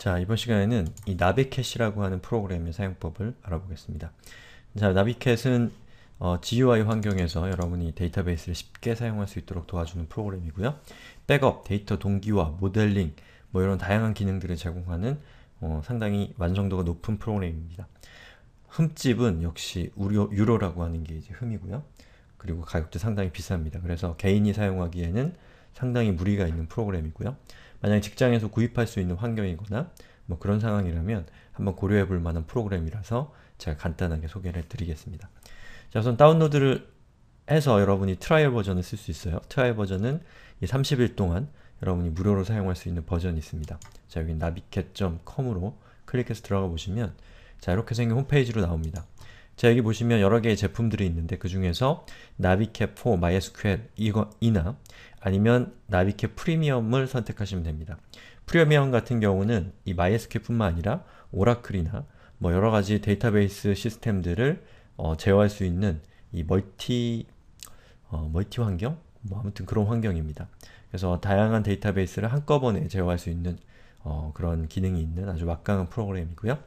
자, 이번 시간에는 이 나비캣이라고 하는 프로그램의 사용법을 알아보겠습니다. 자, 나비캣은 어, GUI 환경에서 여러분이 데이터베이스를 쉽게 사용할 수 있도록 도와주는 프로그램이고요. 백업, 데이터 동기화, 모델링, 뭐 이런 다양한 기능들을 제공하는 어, 상당히 완성도가 높은 프로그램입니다. 흠집은 역시 우료, 유로라고 하는 게 이제 흠이고요. 그리고 가격도 상당히 비쌉니다. 그래서 개인이 사용하기에는 상당히 무리가 있는 프로그램이고요. 만약 직장에서 구입할 수 있는 환경이거나 뭐 그런 상황이라면 한번 고려해 볼 만한 프로그램이라서 제가 간단하게 소개를 드리겠습니다. 자, 우선 다운로드를 해서 여러분이 트라이얼 버전을 쓸 수 있어요. 트라이얼 버전은 30일 동안 여러분이 무료로 사용할 수 있는 버전이 있습니다. 자, 여기 나비 v c o m 으로 클릭해서 들어가 보시면 자, 이렇게 생긴 홈페이지로 나옵니다. 자, 여기 보시면 여러 개의 제품들이 있는데 그 중에서 나비캡4 MySQL 이거, 이나 아니면 나비케 프리미엄을 선택하시면 됩니다. 프리미엄 같은 경우는 이 MySQL뿐만 아니라 오라클이나 뭐 여러가지 데이터베이스 시스템들을 어, 제어할 수 있는 이 멀티 어, 멀티 환경? 뭐 아무튼 그런 환경입니다. 그래서 다양한 데이터베이스를 한꺼번에 제어할 수 있는 어, 그런 기능이 있는 아주 막강한 프로그램이고요.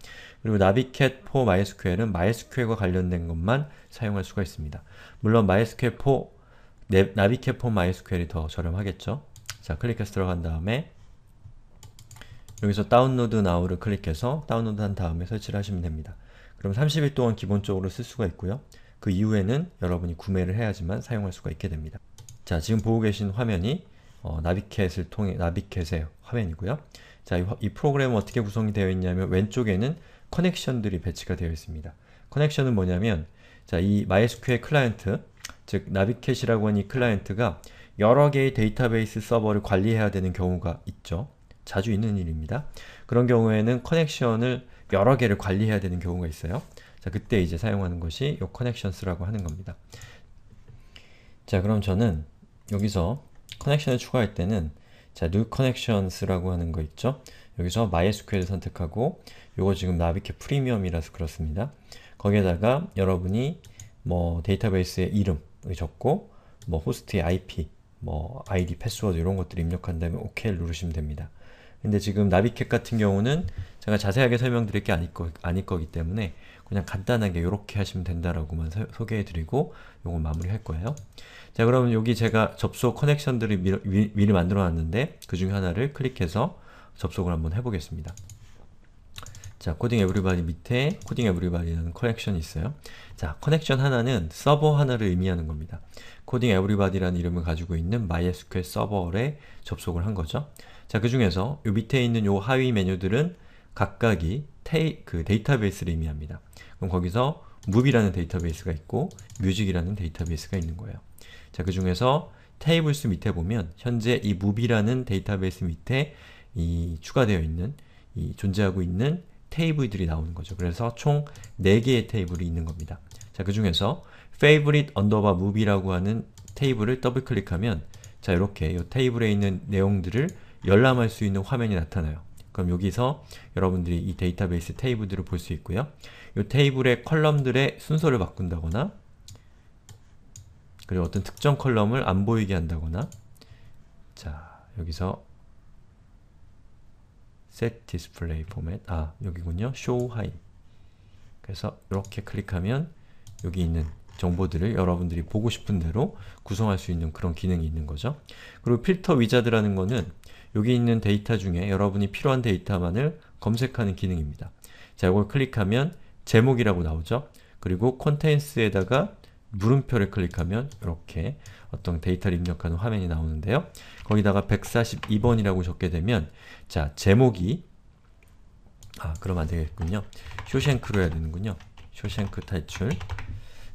그리고 나비캣 포 MySQL은 MySQL과 관련된 것만 사용할 수가 있습니다. 물론 MySQL 포 네, 나비캐폰 MySQL이 더 저렴하겠죠? 자, 클릭해서 들어간 다음에 여기서 다운로드 나우를 클릭해서 다운로드 한 다음에 설치를 하시면 됩니다. 그럼 30일 동안 기본적으로 쓸 수가 있고요. 그 이후에는 여러분이 구매를 해야지만 사용할 수가 있게 됩니다. 자, 지금 보고 계신 화면이 어, 나비캣을 통해 나비캣의 화면이고요. 자, 이, 이 프로그램은 어떻게 구성이 되어 있냐면 왼쪽에는 커넥션들이 배치가 되어 있습니다. 커넥션은 뭐냐면 자, 이 MySQL 클라이언트 즉나비켓이라고 하는 이 클라이언트가 여러 개의 데이터베이스 서버를 관리해야 되는 경우가 있죠. 자주 있는 일입니다. 그런 경우에는 커넥션을 여러 개를 관리해야 되는 경우가 있어요. 자, 그때 이제 사용하는 것이 요 커넥션스라고 하는 겁니다. 자, 그럼 저는 여기서 커넥션을 추가할 때는 자, new connections라고 하는 거 있죠? 여기서 MySQL을 선택하고 요거 지금 나비켓 프리미엄이라서 그렇습니다. 거기에다가 여러분이 뭐 데이터베이스의 이름 여기 적고 뭐 호스트의 IP, 뭐 ID, 패스워드 이런 것들 입력한 다음에 OK를 누르시면 됩니다. 근데 지금 나비켓 같은 경우는 제가 자세하게 설명드릴 게 아닐, 거, 아닐 거기 때문에 그냥 간단하게 이렇게 하시면 된다라고만 서, 소개해드리고 요건 마무리할 거예요. 자 그러면 여기 제가 접속 커넥션들을 미리, 미리 만들어 놨는데 그 중에 하나를 클릭해서 접속을 한번 해보겠습니다. 자, 코딩 에브리바디 밑에 코딩 에브리바디라는 커넥션이 있어요. 자, 커넥션 하나는 서버 하나를 의미하는 겁니다. 코딩 에브리바디라는 이름을 가지고 있는 MySQL 서버에 접속을 한 거죠. 자, 그 중에서 요 밑에 있는 요 하위 메뉴들은 각각이 테이, 그 데이터베이스를 의미합니다. 그럼 거기서 무비라는 데이터베이스가 있고 뮤직이라는 데이터베이스가 있는 거예요. 자, 그 중에서 테이블 수 밑에 보면 현재 이 무비라는 데이터베이스 밑에 이 추가되어 있는 이 존재하고 있는 테이블들이 나오는 거죠. 그래서 총 4개의 테이블이 있는 겁니다. 자, 그 중에서 favorite underbar movie라고 하는 테이블을 더블클릭하면 자, 이렇게 이 테이블에 있는 내용들을 열람할 수 있는 화면이 나타나요. 그럼 여기서 여러분들이 이 데이터베이스 테이블들을 볼 수 있고요. 이 테이블의 컬럼들의 순서를 바꾼다거나 그리고 어떤 특정 컬럼을 안 보이게 한다거나 자, 여기서 set display 포맷 아 여기군요 show high 그래서 이렇게 클릭하면 여기 있는 정보들을 여러분들이 보고 싶은 대로 구성할 수 있는 그런 기능이 있는 거죠. 그리고 필터 위자드라는 거는 여기 있는 데이터 중에 여러분이 필요한 데이터만을 검색하는 기능입니다. 자, 이걸 클릭하면 제목이라고 나오죠. 그리고 콘텐츠에다가 물음표를 클릭하면 이렇게 어떤 데이터를 입력하는 화면이 나오는데요. 거기다가 142번이라고 적게 되면 자, 제목이 아, 그럼 안 되겠군요. 쇼생크로 해야 되는군요. 쇼생크 탈출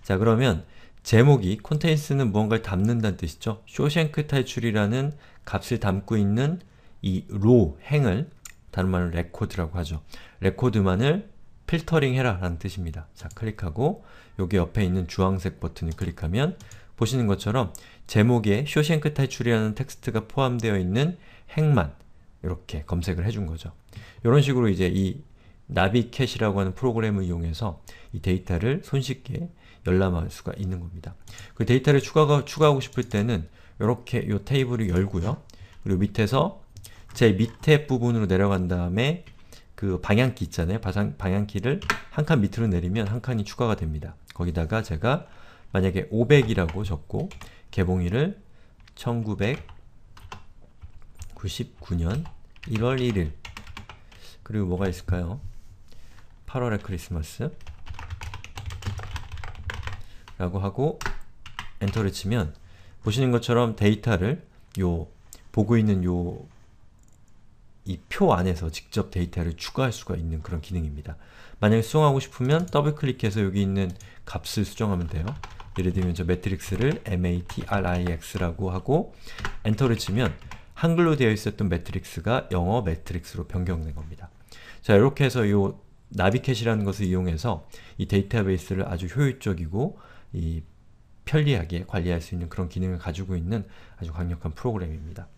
자, 그러면 제목이, 콘텐츠는 무언가를 담는다는 뜻이죠. 쇼생크 탈출이라는 값을 담고 있는 이 로, 행을 다른 말로 레코드라고 하죠. 레코드만을 필터링 해라 라는 뜻입니다. 자, 클릭하고 여기 옆에 있는 주황색 버튼을 클릭하면 보시는 것처럼 제목에 쇼생크 탈출이라는 텍스트가 포함되어 있는 행만 이렇게 검색을 해준 거죠. 이런 식으로 이제 이 나비캣이라고 하는 프로그램을 이용해서 이 데이터를 손쉽게 열람할 수가 있는 겁니다. 그 데이터를 추가가, 추가하고 싶을 때는 이렇게 이 테이블을 열고요. 그리고 밑에서 제 밑에 부분으로 내려간 다음에 그 방향키 있잖아요. 방향, 방향키를 한 칸 밑으로 내리면 한 칸이 추가가 됩니다. 거기다가 제가 만약에 500이라고 적고 개봉일을 1999년 1월 1일 그리고 뭐가 있을까요? 8월의 크리스마스 라고 하고 엔터를 치면 보시는 것처럼 데이터를 요 보고 있는 요 이표 안에서 직접 데이터를 추가할 수가 있는 그런 기능입니다. 만약에 수정하고 싶으면 더블클릭해서 여기 있는 값을 수정하면 돼요. 예를 들면 저 매트릭스를 matrix라고 하고 엔터를 치면 한글로 되어 있었던 매트릭스가 영어 매트릭스로 변경된 겁니다. 자 이렇게 해서 이 나비캣이라는 것을 이용해서 이 데이터베이스를 아주 효율적이고 이 편리하게 관리할 수 있는 그런 기능을 가지고 있는 아주 강력한 프로그램입니다.